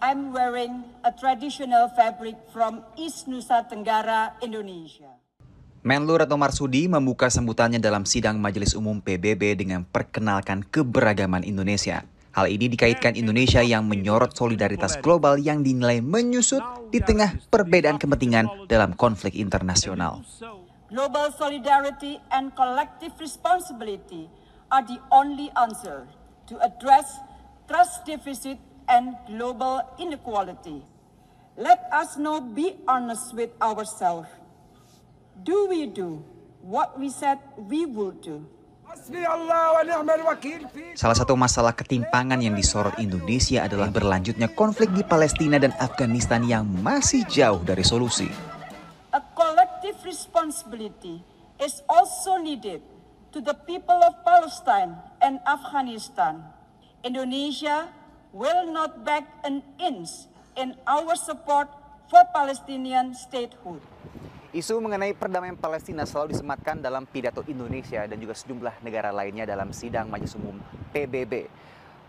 I'm wearing a traditional fabric from East Nusa Tenggara, Indonesia. Menlu Retno Marsudi membuka sambutannya dalam sidang Majelis Umum PBB dengan perkenalkan keberagaman Indonesia. Hal ini dikaitkan Indonesia yang menyorot solidaritas global yang dinilai menyusut di tengah perbedaan kepentingan dalam konflik internasional. Global solidarity and collective responsibility are the only answer to address trust deficit and global inequality. Let us now be honest with ourselves. Do we do what we said we would do? Salah satu masalah ketimpangan yang disorot Indonesia adalah berlanjutnya konflik di Palestina dan Afghanistan yang masih jauh dari solusi. A collective responsibility is also needed to the people of Palestine and Afghanistan. Indonesia will not back an inch in our support for Palestinian statehood. Isu mengenai perdamaian Palestina selalu disematkan dalam pidato Indonesia dan juga sejumlah negara lainnya dalam sidang Majelis Umum PBB.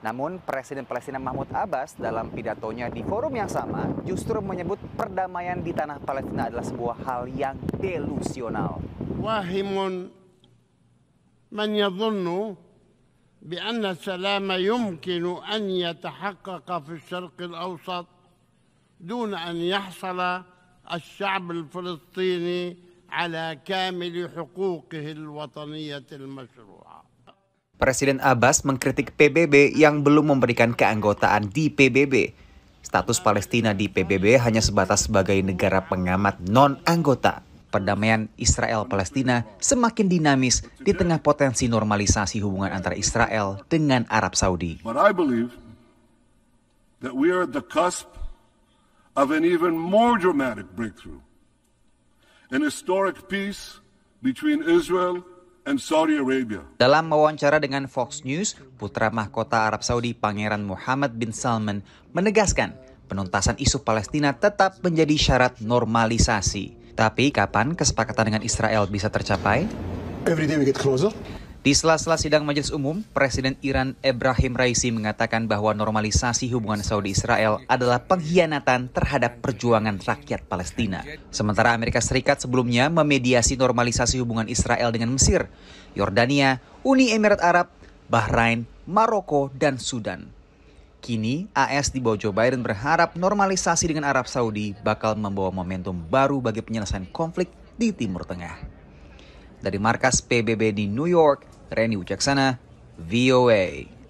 Namun Presiden Palestina Mahmud Abbas dalam pidatonya di forum yang sama justru menyebut perdamaian di tanah Palestina adalah sebuah hal yang delusional. Wahimun man yadhunnu بأن السلام يمكن أن يتحقق في الشرق الأوسط دون أن يحصل الشعب الفلسطيني على كامل حقوقه الوطنية المشروعة Presiden Abbas mengkritik PBB yang belum memberikan keanggotaan di PBB. Status Palestina di PBB hanya sebatas sebagai negara pengamat non-anggota perdamaian Israel Palestina semakin dinamis di tengah potensi normalisasi hubungan antara Israel dengan Arab Saudi. Dalam wawancara dengan Fox News, putra mahkota Arab Saudi Pangeran Muhammad bin Salman menegaskan penuntasan isu Palestina tetap menjadi syarat normalisasi. Tapi kapan kesepakatan dengan Israel bisa tercapai? Every day we get closer. Di sela-sela sidang Majelis Umum, Presiden Iran Ebrahim Raisi mengatakan bahwa normalisasi hubungan Saudi-Israel adalah pengkhianatan terhadap perjuangan rakyat Palestina. Sementara Amerika Serikat sebelumnya memediasi normalisasi hubungan Israel dengan Mesir, Yordania, Uni Emirat Arab, Bahrain, Maroko, dan Sudan. Kini, AS di bawah Joe Biden berharap normalisasi dengan Arab Saudi bakal membawa momentum baru bagi penyelesaian konflik di Timur Tengah. Dari markas PBB di New York, Reni Wicaksana, VOA.